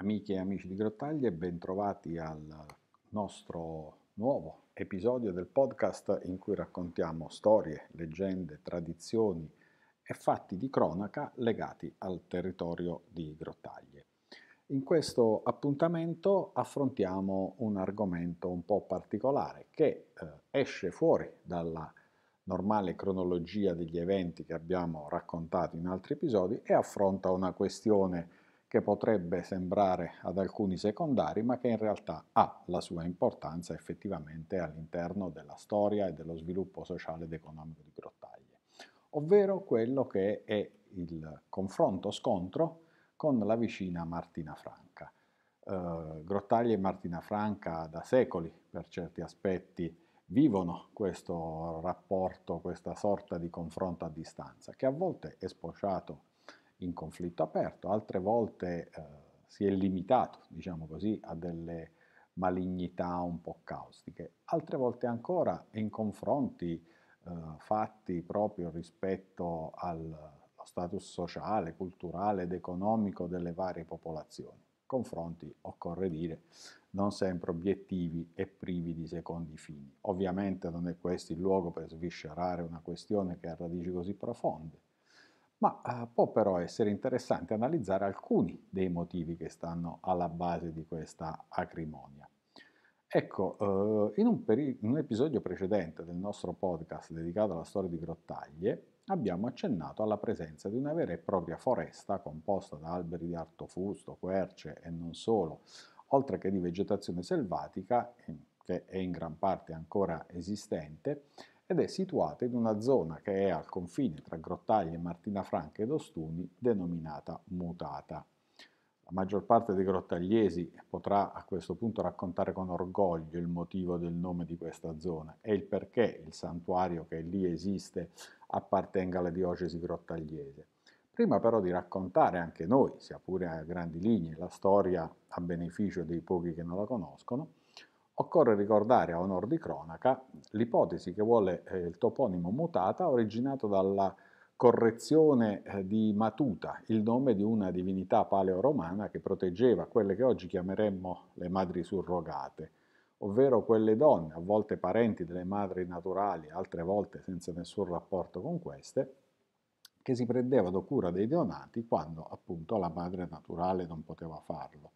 Amiche e amici di Grottaglie, bentrovati al nostro nuovo episodio del podcast in cui raccontiamo storie, leggende, tradizioni e fatti di cronaca legati al territorio di Grottaglie. In questo appuntamento affrontiamo un argomento un po' particolare che eh, esce fuori dalla normale cronologia degli eventi che abbiamo raccontato in altri episodi e affronta una questione che potrebbe sembrare ad alcuni secondari ma che in realtà ha la sua importanza effettivamente all'interno della storia e dello sviluppo sociale ed economico di Grottaglie, ovvero quello che è il confronto-scontro con la vicina Martina Franca. Eh, Grottaglie e Martina Franca da secoli per certi aspetti vivono questo rapporto, questa sorta di confronto a distanza che a volte è sposato in conflitto aperto, altre volte eh, si è limitato, diciamo così, a delle malignità un po' caustiche, altre volte ancora in confronti eh, fatti proprio rispetto allo status sociale, culturale ed economico delle varie popolazioni. Confronti, occorre dire, non sempre obiettivi e privi di secondi fini. Ovviamente non è questo il luogo per sviscerare una questione che ha radici così profonde, ma eh, può però essere interessante analizzare alcuni dei motivi che stanno alla base di questa acrimonia. Ecco, eh, in, un in un episodio precedente del nostro podcast dedicato alla storia di Grottaglie, abbiamo accennato alla presenza di una vera e propria foresta composta da alberi di artofusto, querce e non solo, oltre che di vegetazione selvatica, che è in gran parte ancora esistente, ed è situata in una zona che è al confine tra Grottaglie e Martina Franca ed Ostuni, denominata Mutata. La maggior parte dei grottagliesi potrà a questo punto raccontare con orgoglio il motivo del nome di questa zona e il perché il santuario che lì esiste appartenga alla diocesi grottagliese. Prima però di raccontare anche noi, sia pure a grandi linee, la storia a beneficio dei pochi che non la conoscono, Occorre ricordare a onor di cronaca l'ipotesi che vuole eh, il toponimo mutata originato dalla correzione eh, di Matuta, il nome di una divinità paleoromana che proteggeva quelle che oggi chiameremmo le madri surrogate, ovvero quelle donne, a volte parenti delle madri naturali, altre volte senza nessun rapporto con queste, che si prendevano cura dei neonati quando appunto la madre naturale non poteva farlo.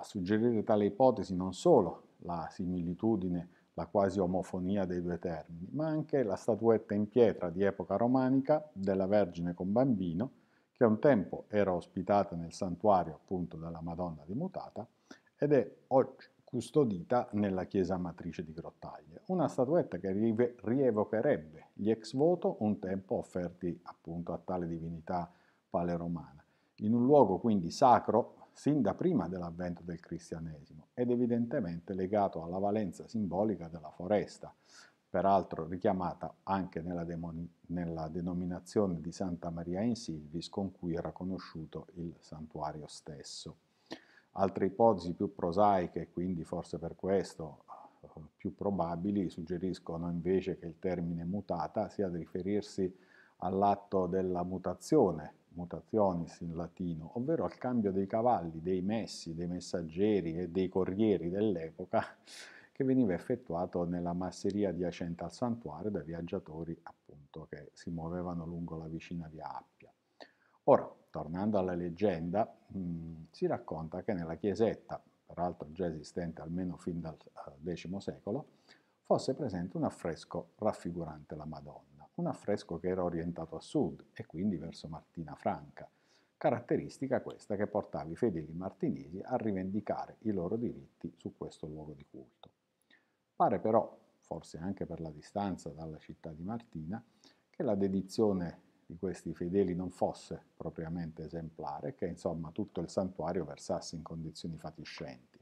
A suggerire tale ipotesi non solo la similitudine, la quasi omofonia dei due termini, ma anche la statuetta in pietra di epoca romanica della Vergine con bambino, che un tempo era ospitata nel santuario appunto della Madonna di Mutata ed è oggi custodita nella chiesa matrice di Grottaglie, una statuetta che rievocherebbe gli ex voto un tempo offerti appunto a tale divinità paleromana, in un luogo quindi sacro sin da prima dell'avvento del cristianesimo ed evidentemente legato alla valenza simbolica della foresta, peraltro richiamata anche nella, nella denominazione di Santa Maria in Silvis con cui era conosciuto il santuario stesso. Altre ipotesi più prosaiche, quindi forse per questo più probabili, suggeriscono invece che il termine mutata sia da riferirsi all'atto della mutazione mutationis in latino, ovvero al cambio dei cavalli, dei messi, dei messaggeri e dei corrieri dell'epoca che veniva effettuato nella masseria adiacente al santuario dai viaggiatori appunto che si muovevano lungo la vicina via Appia. Ora, tornando alla leggenda, mh, mm, si racconta che nella chiesetta, peraltro già esistente almeno fin dal X eh, secolo, fosse presente un affresco raffigurante la Madonna un affresco che era orientato a sud e quindi verso Martina Franca, caratteristica questa che portava i fedeli martinesi a rivendicare i loro diritti su questo luogo di culto. Pare però, forse anche per la distanza dalla città di Martina, che la dedizione di questi fedeli non fosse propriamente esemplare, che insomma tutto il santuario versasse in condizioni fatiscenti.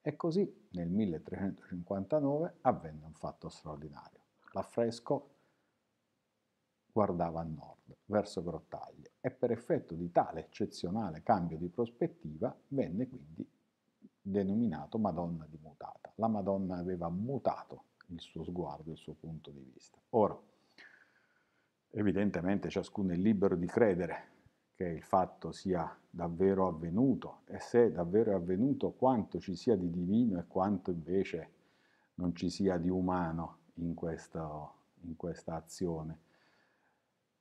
E così nel 1359 avvenne un fatto straordinario. L'affresco guardava a nord, verso Grottaglie, e per effetto di tale eccezionale cambio di prospettiva venne quindi denominato Madonna di Mutata. La Madonna aveva mutato il suo sguardo, il suo punto di vista. Ora, evidentemente ciascuno è libero di credere che il fatto sia davvero avvenuto e se davvero è avvenuto quanto ci sia di divino e quanto invece non ci sia di umano in, questo, in questa azione.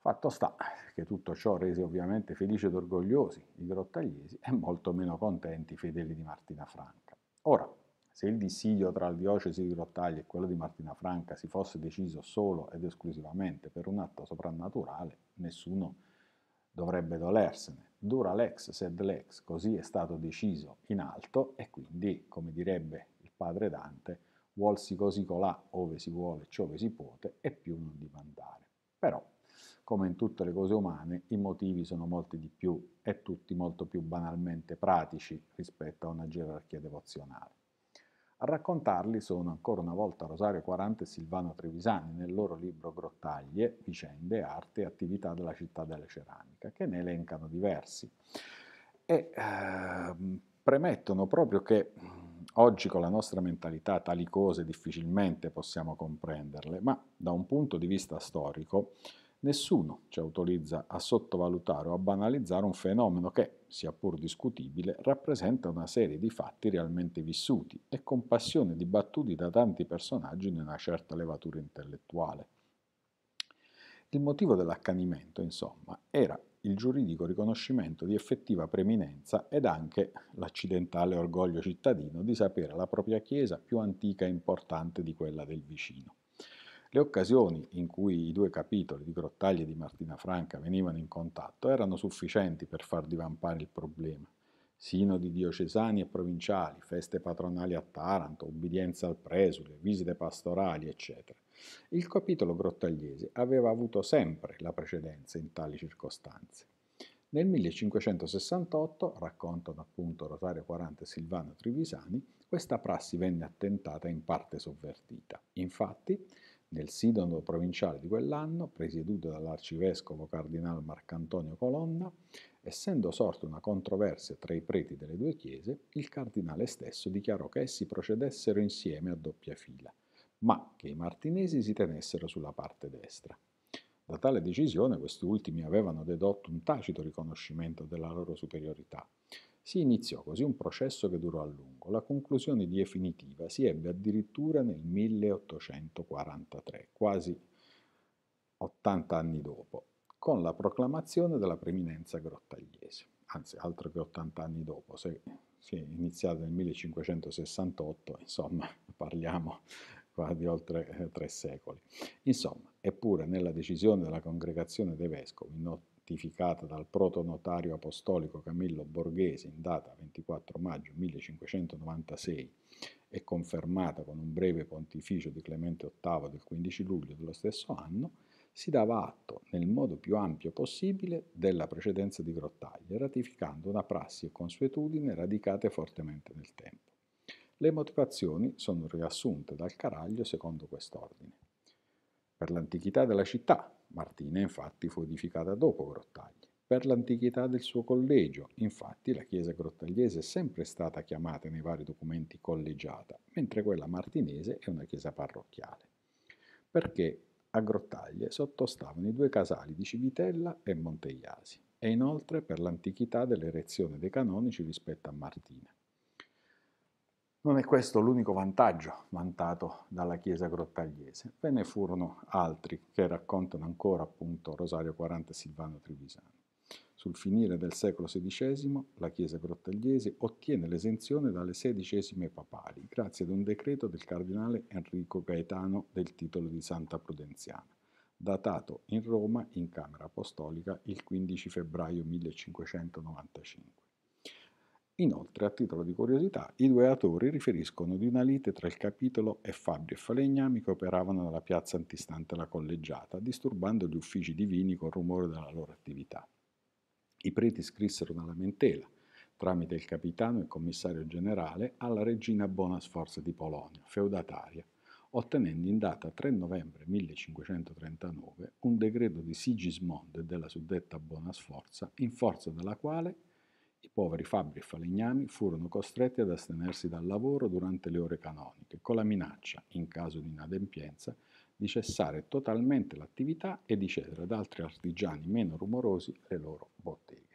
Fatto sta che tutto ciò rese ovviamente felici ed orgogliosi i grottagliesi e molto meno contenti i fedeli di Martina Franca. Ora, se il dissidio tra la diocesi di Grottaglia e quello di Martina Franca si fosse deciso solo ed esclusivamente per un atto soprannaturale, nessuno dovrebbe dolersene. Dura l'ex sed l'ex, così è stato deciso in alto e quindi, come direbbe il padre Dante, vuolsi così colà, ove si vuole, ciove si può, e più non dimandare. Però come in tutte le cose umane, i motivi sono molti di più e tutti molto più banalmente pratici rispetto a una gerarchia devozionale. A raccontarli sono ancora una volta Rosario Quarante e Silvano Trevisani nel loro libro Grottaglie, vicende, arte e attività della città della ceramica, che ne elencano diversi. E eh, premettono proprio che oggi con la nostra mentalità tali cose difficilmente possiamo comprenderle, ma da un punto di vista storico Nessuno ci autorizza a sottovalutare o a banalizzare un fenomeno che, sia pur discutibile, rappresenta una serie di fatti realmente vissuti e con passione dibattuti da tanti personaggi in una certa levatura intellettuale. Il motivo dell'accanimento, insomma, era il giuridico riconoscimento di effettiva preminenza ed anche l'accidentale orgoglio cittadino di sapere la propria chiesa più antica e importante di quella del vicino. Le occasioni in cui i due capitoli di Grottaglia e di Martina Franca venivano in contatto erano sufficienti per far divampare il problema. Sinodi diocesani e provinciali, feste patronali a Taranto, ubbidienza al presule, visite pastorali, eccetera. Il capitolo grottagliese aveva avuto sempre la precedenza in tali circostanze. Nel 1568, raccontano appunto Rosario 40 e Silvano Trivisani, questa prassi venne attentata e in parte sovvertita. Infatti, nel sidono provinciale di quell'anno, presieduto dall'arcivescovo cardinale Marcantonio Colonna, essendo sorta una controversia tra i preti delle due chiese, il cardinale stesso dichiarò che essi procedessero insieme a doppia fila, ma che i martinesi si tenessero sulla parte destra. Da tale decisione questi ultimi avevano dedotto un tacito riconoscimento della loro superiorità, si iniziò così un processo che durò a lungo. La conclusione definitiva si ebbe addirittura nel 1843, quasi 80 anni dopo, con la proclamazione della preminenza grottagliese. Anzi, altro che 80 anni dopo, se si è iniziato nel 1568, insomma, parliamo di oltre eh, tre secoli. Insomma, eppure nella decisione della congregazione dei vescovi, in certificata dal protonotario apostolico Camillo Borghese in data 24 maggio 1596 e confermata con un breve pontificio di Clemente VIII del 15 luglio dello stesso anno, si dava atto nel modo più ampio possibile della precedenza di Grottaglia, ratificando una prassi e consuetudine radicate fortemente nel tempo. Le motivazioni sono riassunte dal Caraglio secondo quest'ordine. Per l'antichità della città, Martina infatti fu edificata dopo Grottaglie. Per l'antichità del suo collegio, infatti la chiesa grottagliese è sempre stata chiamata nei vari documenti collegiata, mentre quella martinese è una chiesa parrocchiale. Perché a Grottaglie sottostavano i due casali di Civitella e Monteiasi, e inoltre per l'antichità dell'erezione dei canonici rispetto a Martina. Non è questo l'unico vantaggio vantato dalla chiesa grottagliese, ve ne furono altri che raccontano ancora appunto Rosario 40 e Silvano Trevisano. Sul finire del secolo XVI la chiesa grottagliese ottiene l'esenzione dalle sedicesime papali grazie ad un decreto del cardinale Enrico Gaetano del titolo di Santa Prudenziana, datato in Roma in Camera Apostolica il 15 febbraio 1595. Inoltre, a titolo di curiosità, i due autori riferiscono di una lite tra il capitolo e Fabio e Falegnami che operavano nella piazza antistante la collegiata, disturbando gli uffici divini col rumore della loro attività. I preti scrissero una lamentela, tramite il capitano e commissario generale, alla regina Bonasforza di Polonia, feudataria, ottenendo in data 3 novembre 1539 un decreto di Sigismond della suddetta Bonasforza, in forza della quale i poveri fabbri e falegnami furono costretti ad astenersi dal lavoro durante le ore canoniche, con la minaccia, in caso di inadempienza, di cessare totalmente l'attività e di cedere ad altri artigiani meno rumorosi le loro botteghe.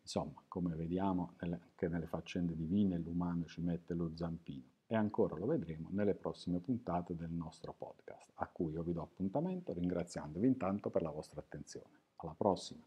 Insomma, come vediamo anche nelle faccende divine, l'umano ci mette lo zampino e ancora lo vedremo nelle prossime puntate del nostro podcast, a cui io vi do appuntamento ringraziandovi intanto per la vostra attenzione. Alla prossima!